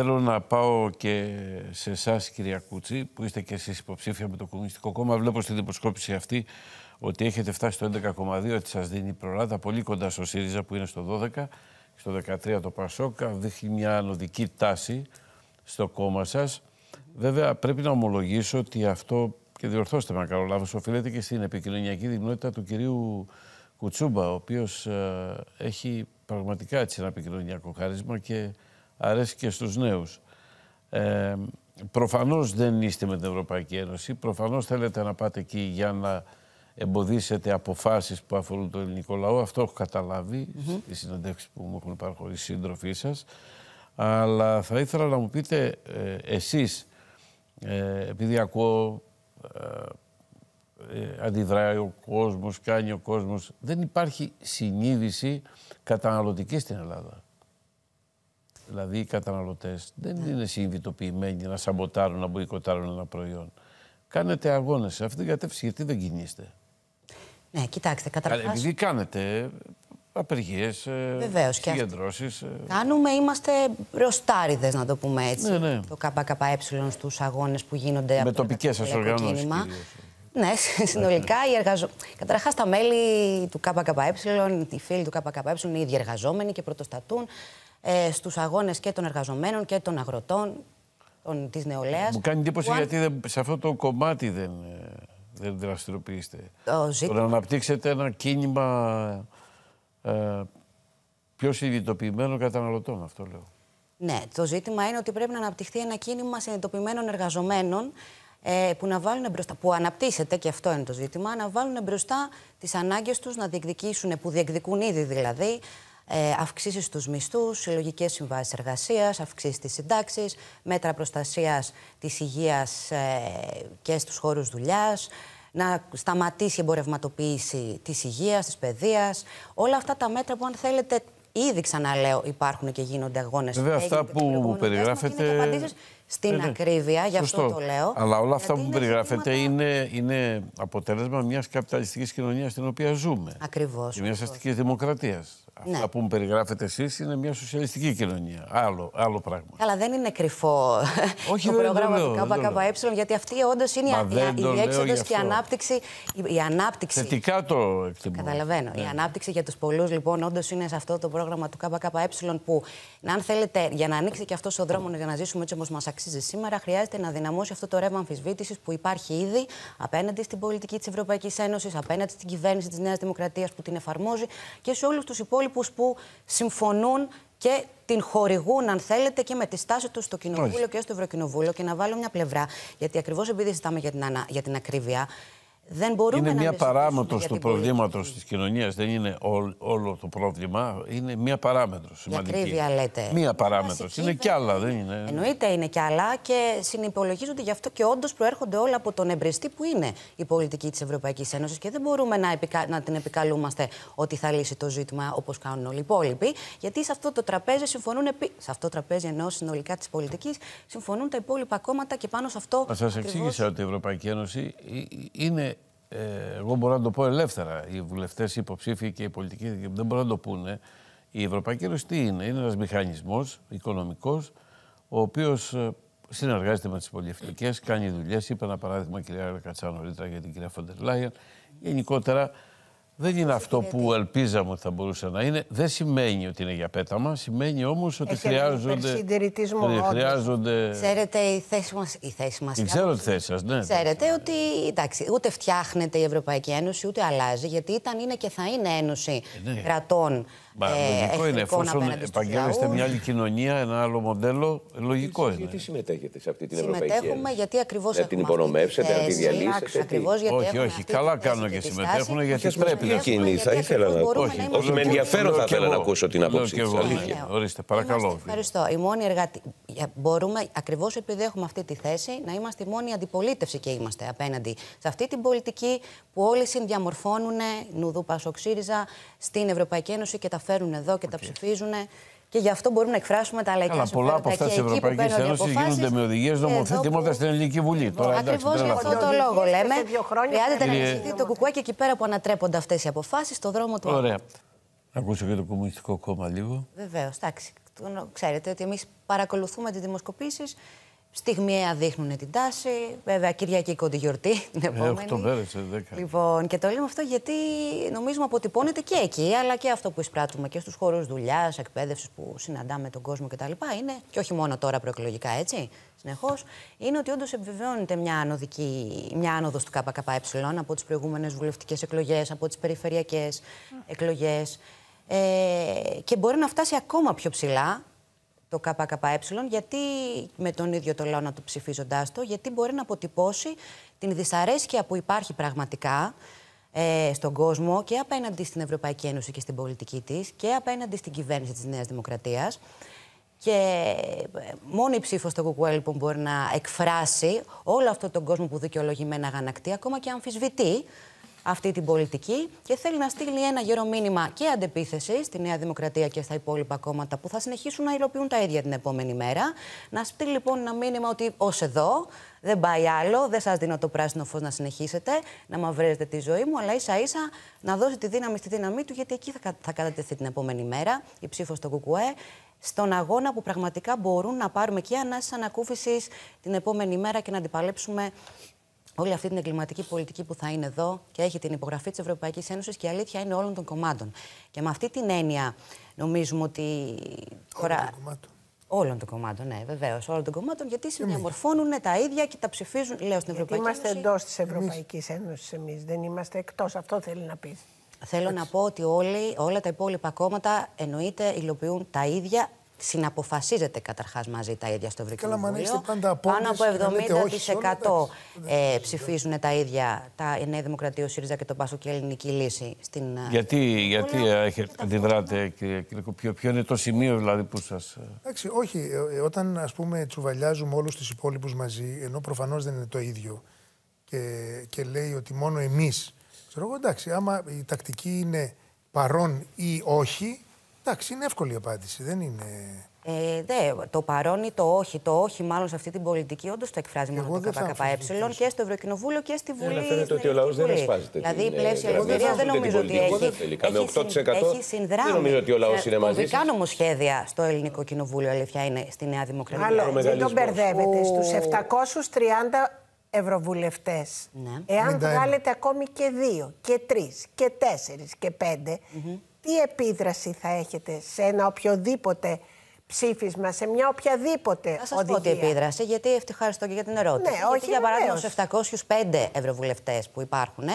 Θέλω να πάω και σε εσάς, κυρία Κουτσί, που είστε και εσείς υποψήφια με το Κομμουνιστικό Κόμμα. Βλέπω στην δημοσκόπηση αυτή ότι έχετε φτάσει στο 11,2, ότι σας δίνει η προλάτα πολύ κοντά στο ΣΥΡΙΖΑ που είναι στο 12, στο 13 το πασόκα, Δείχνει μια ανωδική τάση στο κόμμα σας. Βέβαια, πρέπει να ομολογήσω ότι αυτό, και διορθώστε με να κάνω λάθος, οφείλεται και στην επικοινωνιακή δυνατότητα του κυρίου Κουτσούμπα, ο οποίος ε, έχει πραγματικά έτσι ένα επικοινωνιακό χάρισμα αρέσει και στους νέους. Ε, προφανώς δεν είστε με την Ευρωπαϊκή Ένωση, προφανώς θέλετε να πάτε εκεί για να εμποδίσετε αποφάσεις που αφορούν το ελληνικό λαό. Αυτό έχω καταλάβει mm -hmm. που μου έχουν παραχωρήσει οι σύντροφοί σας. Αλλά θα ήθελα να μου πείτε ε, εσείς, ε, επειδή ακούω ε, ε αντιδράει ο κόσμος, κάνει ο κόσμος, δεν υπάρχει συνείδηση καταναλωτική στην Ελλάδα δηλαδή οι καταναλωτές, δεν ναι. είναι συνειδητοποιημένοι να σαμποτάρουν, να μποϊκοτάρουν ένα προϊόν. Κάνετε αγώνες σε αυτήν την κατεύθυνση, γιατί δεν κινείστε. Ναι, κοιτάξτε, καταρχάς. Επειδή κάνετε απεργίες, ε, συγκεντρώσει. Κάνουμε, είμαστε μπροστάριδε, να το πούμε έτσι. Ναι, ναι. Το ΚΚΕ στους αγώνες που γίνονται Με από το τοπικές σα Ναι, συνολικά οι εργαζο... Καταρχάς, τα μέλη του ΚΚΕ, οι φίλοι του ΚΚΕ είναι οι ίδιοι εργαζόμενοι και πρωτοστατούν ε, στους αγώνες και των εργαζομένων και των αγροτών της νεολαίας. Μου κάνει εντύπωση γιατί δεν, σε αυτό το κομμάτι δεν, ε, δεν δραστηριοποιείστε. Το να αναπτύξετε ένα κίνημα ε, πιο συνειδητοποιημένο καταναλωτών, αυτό λέω. Ναι, το ζήτημα είναι ότι πρέπει να αναπτυχθεί ένα κίνημα συνειδητοποιημένων εργαζομένων ε, που, να βάλουν μπροστά, που αναπτύσσεται, και αυτό είναι το ζήτημα, να βάλουν μπροστά τις ανάγκες τους, να διεκδικήσουν, που διεκδικούν ήδη δηλαδή, ε, αυξήσεις στους μισθούς, συλλογικές συμβάσεις εργασίας, αυξήσεις της συντάξεις, μέτρα προστασίας της υγείας ε, και στους χώρους δουλειάς, να σταματήσει η εμπορευματοποίηση της υγείας, της παιδείας. Όλα αυτά τα μέτρα που, αν θέλετε, ήδη ξαναλέω, υπάρχουν και γίνονται αγώνες. Βέβαια, αυτά που περιγράφετε στην ακρίβεια, γι' αυτό το λέω. Αλλά όλα αυτά που περιγράφετε είναι, είναι αποτέλεσμα μιας καπιταλιστικής κοινωνίας στην οποία ζούμε. Ακριβώς. Και μιας αστικής δημοκρατίας. Ναι. Αυτά που μου περιγράφετε εσείς είναι μια σοσιαλιστική κοινωνία. Άλλο, άλλο πράγμα. Αλλά δεν είναι κρυφό το πρόγραμμα του ΚΚΕ, γιατί αυτή όντως είναι η, η έξοδο και η ανάπτυξη. Η, η ανάπτυξη. Θετικά το εκτιμώ. Καταλαβαίνω. Η ναι. ανάπτυξη για τους πολλούς, λοιπόν, όντως είναι σε αυτό το πρόγραμμα του ΚΚΕ που, αν θέλετε, για να ανοίξει και αυτός ο δρόμος για να ζήσουμε έτσι όπως μας σήμερα, χρειάζεται να δυναμώσει αυτό το ρεύμα αμφισβήτησης που υπάρχει ήδη απέναντι στην πολιτική της Ευρωπαϊκής Ένωσης, απέναντι στην κυβέρνηση της Νέας Δημοκρατίας που την εφαρμόζει και σε όλους τους υπόλοιπους που συμφωνούν και την χορηγούν, αν θέλετε, και με τη στάση τους στο Κοινοβούλιο και στο Ευρωκοινοβούλιο. Και να βάλω μια πλευρά, γιατί ακριβώς επειδή ζητάμε για την, για την ακρίβεια, δεν μπορούμε είναι μια παράμετρο του προβλήματος της κοινωνίας. Δεν είναι όλο το πρόβλημα. Είναι μια παράμετρος. Ακρίβεια λέτε. Μια παράμετρος. Είναι κι άλλα, δεν είναι. Εννοείται είναι κι άλλα και συνυπολογίζονται γι' αυτό και όντως προέρχονται όλα από τον εμπριστή που είναι η πολιτική της Ευρωπαϊκής Ένωσης και δεν μπορούμε να, επικα... να την επικαλούμαστε ότι θα λύσει το ζήτημα όπως κάνουν όλοι οι υπόλοιποι. Γιατί σε αυτό το τραπέζι συμφωνούν. Επί... Σε αυτό το τραπέζι ενώ συνολικά της πολιτικής συμφωνούν τα υπόλοιπα κόμματα και πάνω σε αυτό. Σας εξήγησα ότι η Ευρωπαϊκή Ένωση είναι εγώ μπορώ να το πω ελεύθερα. Οι βουλευτές, οι υποψήφοι και οι πολιτικοί δεν μπορούν να το πούνε. Η Ευρωπαϊκή Ένωση τι είναι, είναι ένας μηχανισμός οικονομικός, ο οποίος ε, συνεργάζεται με τις πολιτευτικέ, κάνει δουλειές. Είπα ένα παράδειγμα, κυρία Κατσάνο, νωρίτερα για την κυρία Φοντερ Λάιεν. Γενικότερα δεν είναι αυτό που ελπίζαμε ότι θα μπορούσε να είναι. Δεν σημαίνει ότι είναι για πέταμα. Σημαίνει όμως ότι χρειάζονται. Συντηρητισμό. Χρειάζονται... Ξέρετε, η θέση μας. Η θέση μας, ξέρω τη θέση σας, ναι, ναι. Ξέρετε ότι εντάξει, ούτε φτιάχνεται η Ευρωπαϊκή Ένωση, ούτε αλλάζει. Γιατί ήταν, είναι και θα είναι Ένωση ε, ναι. κρατών. Μα, ε, λογικό είναι. Εφόσον επαγγέλλεστε μια άλλη κοινωνία, ένα άλλο μοντέλο, λογικό είναι. Γιατί συμμετέχετε σε αυτή την Ευρωπαϊκή Ένωση. Συμμετέχουμε γιατί ακριβώς. Να την υπονομεύσετε, να τη διαλύσετε. Όχι, όχι. Καλά κάνουν και συμμετέχουν γιατί πρέπει θα ήθελα να ακούσω. Όχι, με ενδιαφέρον θα ήθελα να ακούσω την άποψη Ορίστε, παρακαλώ. Ευχαριστώ. Η μόνη Μπορούμε, ακριβώς επειδή έχουμε αυτή τη θέση, να είμαστε η μόνη αντιπολίτευση και είμαστε απέναντι σε αυτή την πολιτική που όλοι συνδιαμορφώνουν, Νουδού Πασοξύριζα, στην Ευρωπαϊκή Ένωση και τα φέρουν εδώ και τα ψηφίζουν και γι' αυτό μπορούμε να εκφράσουμε τα λαϊκά συμφέροντα. πολλά από αυτά τη Ευρωπαϊκή Ένωσης γίνονται με οδηγίες νομοθετήματα που... στην Ελληνική Βουλή. Ακριβώ γι' αυτό το λόγο λέμε. Χρειάζεται να ενισχυθεί το κουκουέ και εκεί πέρα που ανατρέπονται αυτές οι αποφάσεις, στο δρόμο του. Ωραία. Να ακούσω και το Κομμουνιστικό Κόμμα λίγο. Βεβαίως, εντάξει. Ξέρετε ότι εμείς παρακολουθούμε τις δημοσκοπήσεις Στιγμιαία δείχνουν την τάση. Βέβαια, Κυριακή κοντή γιορτή την 8 ε, 10. Λοιπόν, και το λέμε αυτό γιατί νομίζουμε αποτυπώνεται και εκεί, αλλά και αυτό που εισπράττουμε και στους χώρους δουλειάς, εκπαίδευσης που συναντάμε τον κόσμο κτλ. Είναι, και όχι μόνο τώρα προεκλογικά, έτσι, συνεχώς, είναι ότι όντως επιβεβαιώνεται μια, ανωδική, μια άνοδος του ΚΚΕ από τις προηγούμενες βουλευτικές εκλογές, από τις περιφερειακές εκλογές. Ε, και μπορεί να φτάσει ακόμα πιο ψηλά το ΚΚΕ, γιατί με τον ίδιο το λόγο να το ψηφίζοντάς το, γιατί μπορεί να αποτυπώσει την δυσαρέσκεια που υπάρχει πραγματικά ε, στον κόσμο και απέναντι στην Ευρωπαϊκή Ένωση και στην πολιτική της και απέναντι στην κυβέρνηση της Νέας Δημοκρατίας. Και ε, μόνο η ψήφος στο Κουκουέλ λοιπόν, μπορεί να εκφράσει όλο αυτόν τον κόσμο που δικαιολογημένα αγανακτεί, ακόμα και αμφισβητεί αυτή την πολιτική και θέλει να στείλει ένα γερό μήνυμα και αντεπίθεση στη Νέα Δημοκρατία και στα υπόλοιπα κόμματα που θα συνεχίσουν να υλοποιούν τα ίδια την επόμενη μέρα. Να στείλει λοιπόν ένα μήνυμα ότι ως εδώ, δεν πάει άλλο, δεν σας δίνω το πράσινο φως να συνεχίσετε, να μαυρίζετε τη ζωή μου, αλλά ίσα ίσα να δώσει τη δύναμη στη δύναμή του, γιατί εκεί θα, θα κατατεθεί την επόμενη μέρα η ψήφος στο Κουκουέ στον αγώνα που πραγματικά μπορούν να πάρουμε και ανάσεις ανακούφισης την επόμενη μέρα και να αντιπαλέψουμε όλη αυτή την εγκληματική πολιτική που θα είναι εδώ και έχει την υπογραφή της Ευρωπαϊκής Ένωσης και η αλήθεια είναι όλων των κομμάτων. Και με αυτή την έννοια νομίζουμε ότι. Χώρα... Όλων των κομμάτων, ναι, βεβαίως. Όλων των κομμάτων, γιατί συνδιαμορφώνουν τα ίδια και τα ψηφίζουν, λέω στην Ευρωπαϊκή Ένωση. Είμαστε εντός της Ευρωπαϊκής Ένωσης εμείς, δεν είμαστε εκτός. Αυτό θέλει να πει. Θέλω να πω ότι όλοι, όλα τα υπόλοιπα κόμματα εννοείται υλοποιούν τα ίδια συναποφασίζεται καταρχάς μαζί τα ίδια στο κοινοβούλιο. Πάνω από 70% ε, ψηφίζουν τα ίδια τα Νέα Δημοκρατία, ο ΣΥΡΙΖΑ και το ΠΑΣΟ και η Ελληνική Λύση. Στην, ε, γιατί γιατί ε, αντιδράτε, κύριε Κυριακό, ποιο είναι το σημείο δηλαδή που σας... Ε, εντάξει, όχι, όταν ας πούμε τσουβαλιάζουμε όλους τους υπόλοιπους μαζί, ενώ προφανώς δεν είναι το ίδιο και, και λέει ότι μόνο εμείς, ξέρω εγώ εντάξει, άμα η τακτική είναι παρόν ή όχι, Εντάξει, είναι εύκολη η απάντηση, δεν είναι. Ε, δε, το παρόν ή το όχι. Το όχι, μάλλον σε αυτή την πολιτική, όντως το εκφράζει μόνο το ΚΚΕ και στο Ευρωκοινοβούλιο και στη ναι, Βουλή. Αλλά φαίνεται ότι ο λαός δεν ασφάζεται. Δηλαδή η πλεύση ελευθερία δεν νομίζω ότι έχει. έχει Δεν νομίζω ότι ο λαός είναι μαζί. όμω σχέδια στο Ελληνικό Κοινοβούλιο, αλήθεια είναι στη Νέα Δημοκρατία. Αλλά δεν τον μπερδεύετε στους 730 ευρωβουλευτές. Ναι. Εάν βγάλετε ακόμη και δύο και τρεις και τέσσερις και πέντε, τι επίδραση θα έχετε σε ένα οποιοδήποτε ψήφισμα, σε μια οποιαδήποτε θα οδηγία. πω τι επίδραση, γιατί ευχαριστώ και για την ερώτηση. Ναι, όχι για παράδειγμα, στους 705 ευρωβουλευτές που υπάρχουν,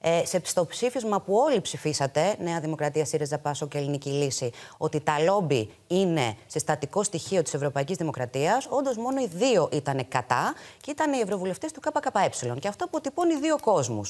ε, σε, στο ψήφισμα που όλοι ψηφίσατε, Νέα Δημοκρατία, ΣΥΡΙΖΑ, ΠΑΣΟ και Ελληνική Λύση, ότι τα λόμπι είναι συστατικό στοιχείο της Ευρωπαϊκής Δημοκρατίας, όντως μόνο οι δύο ήταν κατά και ήταν οι ευρωβουλευτές του ΚΚΕ. Και αυτό αποτυπώνει δύο κόσμους.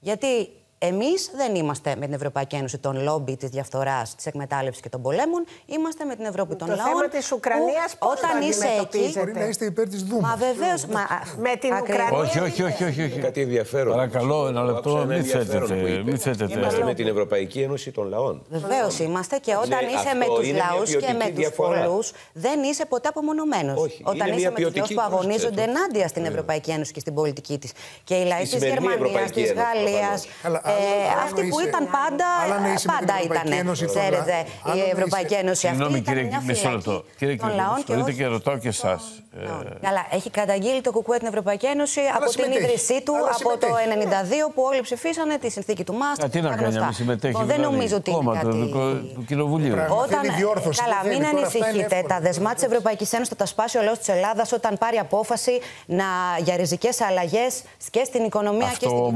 Γιατί Εμείς δεν είμαστε με την Ευρωπαϊκή Ένωση των λόμπι, της διαφθοράς, της εκμετάλλευσης και των πολέμων. Είμαστε με την Ευρώπη των το λαών. Το θέμα τη Ουκρανίας πώς Όταν είσαι εκεί. Μπορεί να είστε υπέρ της Δούμα. Μα βεβαίως. Μα... Με την Ουκρανία. Όχι, όχι, όχι, όχι, όχι. Κάτι ενδιαφέρον. Παρακαλώ, ένα λεπτό. Μην θέτετε. Μη θέτετε. Είμαστε με την Ευρωπαϊκή Ένωση των λαών. Βεβαίως είμαστε και ναι, όταν είσαι με τους λαούς και με τους πολλούς, δεν είσαι ποτέ απομονωμένος. Όταν είσαι με τους που αγωνίζονται ενάντια στην ναι. Ευρωπαϊκή Ένωση και στην πολιτική της. Και οι λαοί τη Γερμανία, τη Γαλλία. Ε, αυτοί που ήταν πάντα. Πάντα ήταν. Ξέρετε, η Ευρωπαϊκή Ένωση αυτή. Συγγνώμη, κύριε Κυριακή. Κύριε Κυριακή, και ρωτώ και εσάς. Ε. Καλά, έχει καταγγείλει το Κουκουέ την Ευρωπαϊκή Ένωση από την ίδρυσή του από το 1992 που όλοι ψηφίσανε τη συνθήκη του ΜΑΣΤ... Ε, τι να κάνει, συμμετέχει. Δεν δηλαδή. νομίζω ότι είναι Του Κοινοβουλίου. Όταν. Καλά, μην ανησυχείτε. Τα δεσμά της Ευρωπαϊκής Ένωσης θα τα σπάσει ο λαός της Ελλάδας όταν πάρει απόφαση για ριζικές αλλαγές και στην οικονομία και στην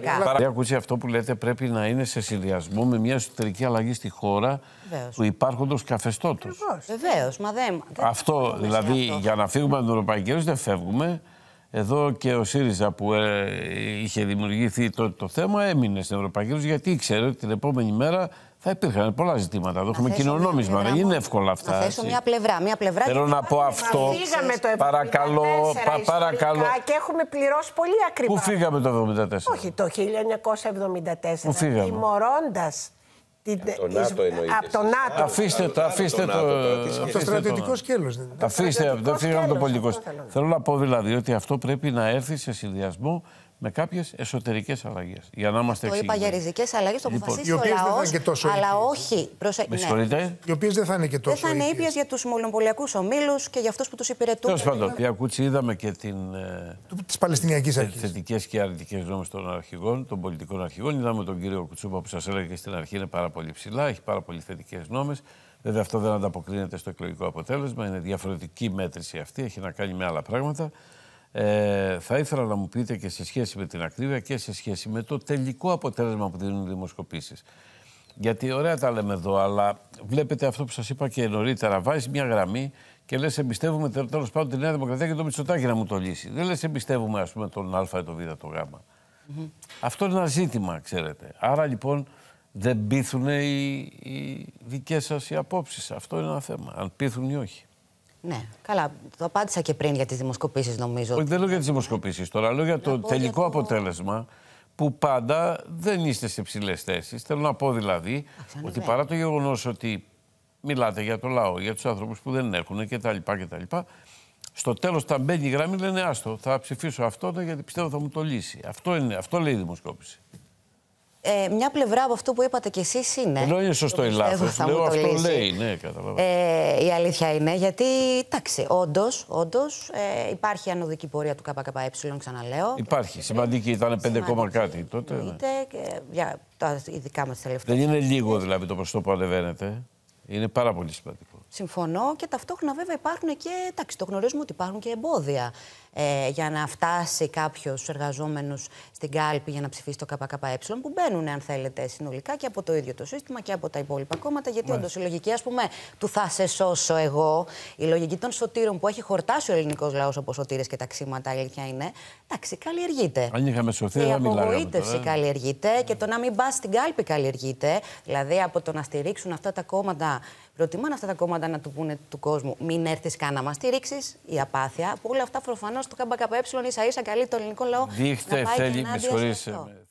κοινωνία. Νομίζω αυτό που λέτε πρέπει να είναι σε συνδυασμό με μια εσωτερική αλλαγή στη χώρα Βεβαίως. του υπάρχοντος καθεστώτος. Βεβαίως, μα δεν. Αυτό δηλαδή για να φύγουμε από την Ευρωπαϊκή Ένωση δεν φεύγουμε. Εδώ και ο ΣΥΡΙΖΑ που ε, είχε δημιουργηθεί τότε το θέμα έμεινε στην Ευρωπαϊκή Ένωση γιατί ήξερε ότι την επόμενη μέρα θα υπήρχαν πολλά ζητήματα. Εδώ έχουμε κοινωνόμισμα. Δεν είναι εύκολα αυτά. θέσω μια πλευρά. Μια πλευρά Θέλω να πω αυτό. Φύγαμε το Παρακαλώ, παρακαλώ. Και έχουμε πληρώσει πολύ ακριβά. Πού φύγαμε το 1974. Όχι, το 1974. Πού φύγαμε. Τιμωρώντας από το ΝΑΤΟ Αφήστε το, αφήστε το. το στρατιωτικό σκέλος. Αφήστε, δεν φύγαμε το πολιτικό. Θέλω να πω δηλαδή ότι αυτό πρέπει να έρθει σε συνδυασμό με κάποιες εσωτερικές αλλαγές. Για να είμαστε Το είπα για ριζικές αλλαγές, το λοιπόν, αποφασίσει ο λαό. Αλλά όχι. Προσε... Με ναι. συγχωρείτε. Οι οποίες δεν θα είναι και τόσο. Δεν θα είναι ήπιες για τους μονοπωλιακού ομίλους και για αυτούς που τους υπηρετούν. Τέλος πάντων, πια κούτσι είδαμε και την. Ε, Της Παλαιστινιακής Αρχή. Τι θετικές και αρνητικές νόμε των αρχηγών, των πολιτικών αρχηγών. Είδαμε τον κύριο Κουτσούπα που σας έλεγα και στην αρχή είναι πάρα πολύ ψηλά, έχει πάρα πολύ θετικές γνώμες. Βέβαια, αυτό δεν ανταποκρίνεται στο εκλογικό αποτέλεσμα. Είναι διαφορετική μέτρηση αυτή, έχει να κάνει με άλλα πράγματα. Ε, θα ήθελα να μου πείτε και σε σχέση με την ακρίβεια και σε σχέση με το τελικό αποτέλεσμα που δίνουν οι δημοσκοπήσεις. Γιατί ωραία τα λέμε εδώ, αλλά βλέπετε αυτό που σας είπα και νωρίτερα. Βάζεις μια γραμμή και λες: Εμπιστεύουμε τέλος πάντων τη Νέα Δημοκρατία και το Μητσοτάκη να μου το λύσει. Δεν λες Εμπιστεύουμε, ας πούμε, τον Α ή τον Β, τον Γ. Αυτό είναι ένα ζήτημα, ξέρετε. Άρα λοιπόν δεν πείθουν οι, οι δικές σας οι απόψεις. Αυτό είναι ένα θέμα. Αν πείθουν ή όχι. Ναι, καλά. Το απάντησα και πριν για τις δημοσκοπήσεις, νομίζω. Όχι, δεν λέω για τις δημοσκοπήσεις τώρα. Λέω για το τελικό αποτέλεσμα που πάντα δεν είστε σε ψηλές θέσεις. Θέλω να πω δηλαδή ότι ναι. παρά το γεγονός ότι μιλάτε για το λαό, για τους άνθρωπους που δεν έχουν κτλ. στο τέλος τα μπαίνει η γραμμή, λένε Άστο, θα ψηφίσω αυτό, ναι, γιατί πιστεύω θα μου το λύσει. Αυτό, είναι, αυτό λέει η δημοσκόπηση ε, μια πλευρά από αυτό που είπατε κι εσείς είναι... Δεν είναι σωστό ή λάθο. Λέω αυτό λέει, ναι, καταλαβαίνω. Ε, η αλήθεια είναι, γιατί, εντάξει, όντως, όντως ε, υπάρχει ανωδική πορεία του ΚΚΕ, ξαναλέω. Υπάρχει, ε, σημαντική, ήταν 5, κάτι τότε. Ναι. για, τα, ειδικά μας τελευταία. Δεν είναι λίγο δηλαδή το ποσοστό που ανεβαίνεται. Είναι πάρα πολύ σημαντικό. Συμφωνώ και ταυτόχρονα βέβαια υπάρχουν και, εντάξει, το γνωρίζουμε ότι υπάρχουν και εμπόδια ε, για να φτάσει κάποιος εργαζόμενος στην κάλπη για να ψηφίσει το ΚΚΕ, που μπαίνουν, αν θέλετε, συνολικά και από το ίδιο το σύστημα και από τα υπόλοιπα κόμματα. Γιατί όντως η λογική, ας πούμε, του θα σε σώσω εγώ, η λογική των σωτήρων που έχει χορτάσει ο ελληνικός λαός από σωτήρες και τα ξύματα, αλήθεια είναι, εντάξει, καλλιεργείται. Αν είχαμε σωθεί, Η ε. απογοήτευση καλλιεργείται και το να μην πας στην κάλπη καλλιεργείται. Δηλαδή από το να στηρίξουν αυτά τα κόμματα προτιμάνε αυτά τα κόμματα να του πούνε του κόσμου μην έρθεις καν να μας στηρίξεις η απάθεια. Που όλα αυτά προφανώς το ΚΚΕ ίσα ίσα καλεί το ελληνικό λαό. Δείχτε θέλει, με